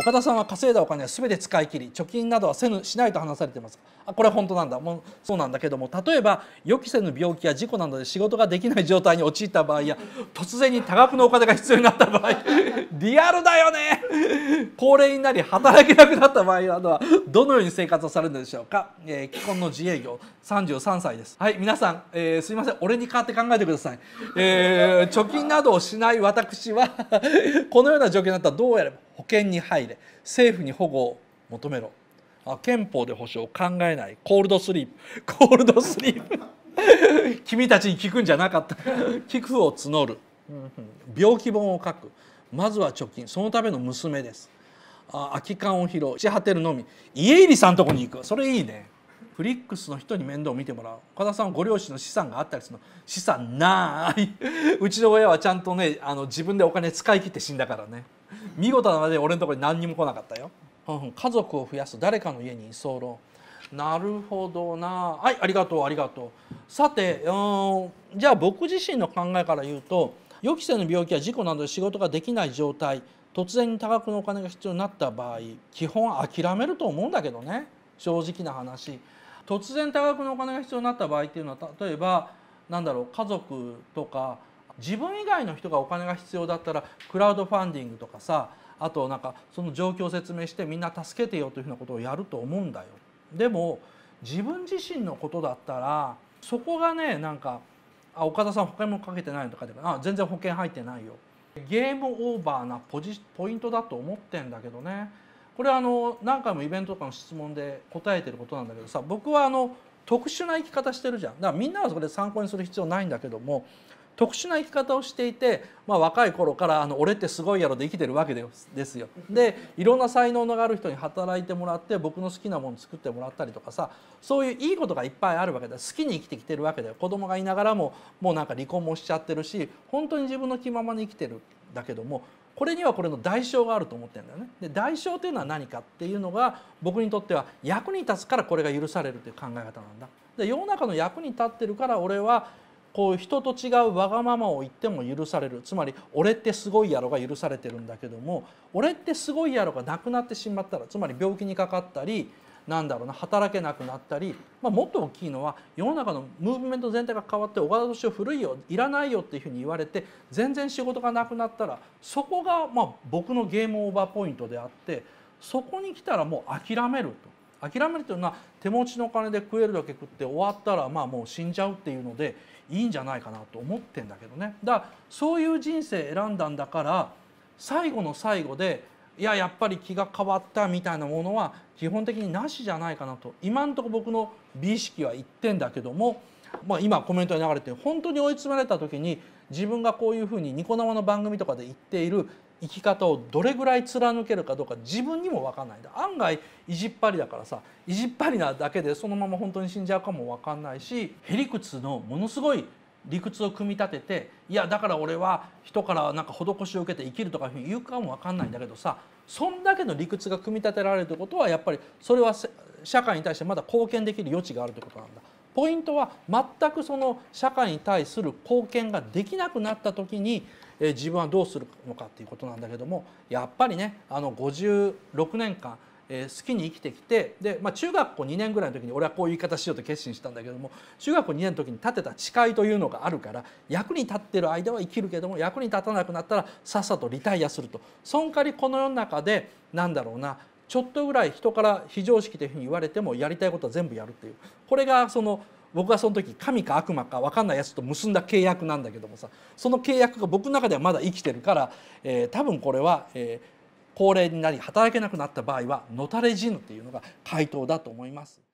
岡田さんは稼いだお金は全て使い切り貯金などはせぬしないと話されていますあこれは本当なんだもうそうなんだけども例えば予期せぬ病気や事故などで仕事ができない状態に陥った場合や突然に多額のお金が必要になった場合 リアルだよね高齢になり働けなくなった場合などはどのように生活をされるのでしょうか、えー、既婚の自営業33歳ですはい皆さん、えー、すいません俺に代わって考えてください、えー、貯金などをしない私はこのような状況になったらどうやれば保険に入れ政府に保護を求めろ憲法で保障を考えないコールドスリープ コールドスリープ 君たちに聞くんじゃなかった寄付 を募る病気本を書くまずは貯金そのための娘です空き缶を拾うし果てるのみ家入さんとこに行くそれいいねフリックスの人に面倒を見てもらう岡田さんご両親の資産があったりするの資産ないうちの親はちゃんとねあの自分でお金使い切って死んだからね見事なので俺のところに何にも来なかったよ、家族を増やす誰かの家に居候なるほどなはいありがとうありがとうさてうんじゃあ僕自身の考えから言うと予期せぬ病気や事故などで仕事ができない状態突然に多額のお金が必要になった場合基本諦めると思うんだけどね正直な話突然多額のお金が必要になった場合っていうのは例えばなんだろう家族とか自分以外の人がお金が必要だったらクラウドファンディングとかさあとなんかその状況を説明してみんな助けてよというふうなことをやると思うんだよ。でも自分自身のことだったらそこがねなんか「あ岡田さん保険もかけてないの?」とかで「あ全然保険入ってないよ」ゲームオーバーなポジポイントだと思ってんだけどねこれあの何回もイベントとかの質問で答えてることなんだけどさ僕はあの特殊な生き方してるじゃんだからみんなはそで参考にする必要ないんだけども特殊な生き方をしていて、まあ、若い頃からあの「俺ってすごいやろ」で生きてるわけですよ。でいろんな才能のある人に働いてもらって僕の好きなもの作ってもらったりとかさそういういいことがいっぱいあるわけだ好きに生きてきてるわけだよ子供がいながらももうなんか離婚もしちゃってるし本当に自分の気ままに生きてるんだけどもこれにはこれの代償があると思ってんだよね。で代償っていうのは何かっていうのが僕にとっては役に立つからこれが許されるという考え方なんだ。で世の中の役に立ってるから俺はこう人と違うわがままを言っても許されるつまり「俺ってすごいやろ」が許されてるんだけども「俺ってすごいやろ」がなくなってしまったらつまり病気にかかったりなんだろうな働けなくなったり、まあ、もっと大きいのは世の中のムーブメント全体が変わって小川敏夫古いよいらないよっていうふうに言われて全然仕事がなくなったらそこがま僕のゲームオーバーポイントであってそこに来たらもう諦めると。諦めるというのは手持ちの金で食えるだけ食って終わったらまあもう死んじゃうっていうのでいいんじゃないかなと思ってんだけどねだからそういう人生選んだんだから最後の最後でいややっぱり気が変わったみたいなものは基本的になしじゃないかなと今んところ僕の美意識は言ってんだけども、まあ、今コメントに流れて本当に追い詰められた時に自分がこういうふうにニコ生の番組とかで言っている生き方をどれぐらい貫けるかどうか自分にも分かんないんだ案外意地っ張りだからさ意地っ張りなだけでそのまま本当に死んじゃうかも分かんないしへりくつのものすごい理屈を組み立てていやだから俺は人からなんか施しを受けて生きるとか言うかも分かんないんだけどさそんだけの理屈が組み立てられるってことはやっぱりそれは社会に対してまだ貢献できる余地があるってことなんだ。ポイントは全くその社会に対する貢献ができなくなった時に自分はどうするのかっていうことなんだけどもやっぱりねあの56年間え好きに生きてきてで、まあ、中学校2年ぐらいの時に俺はこういう言い方しようと決心したんだけども中学校2年の時に立てた誓いというのがあるから役に立ってる間は生きるけども役に立たなくなったらさっさとリタイアするとそんかりこの世の中でなんだろうなちょっとぐらい人から非常識というふうに言われてもやりたいことは全部やるっていうこれがその僕がその時神か悪魔か分かんないやつと結んだ契約なんだけどもさその契約が僕の中ではまだ生きてるから、えー、多分これは、えー、高齢になり働けなくなった場合はのたれ死ぬっていうのが回答だと思います。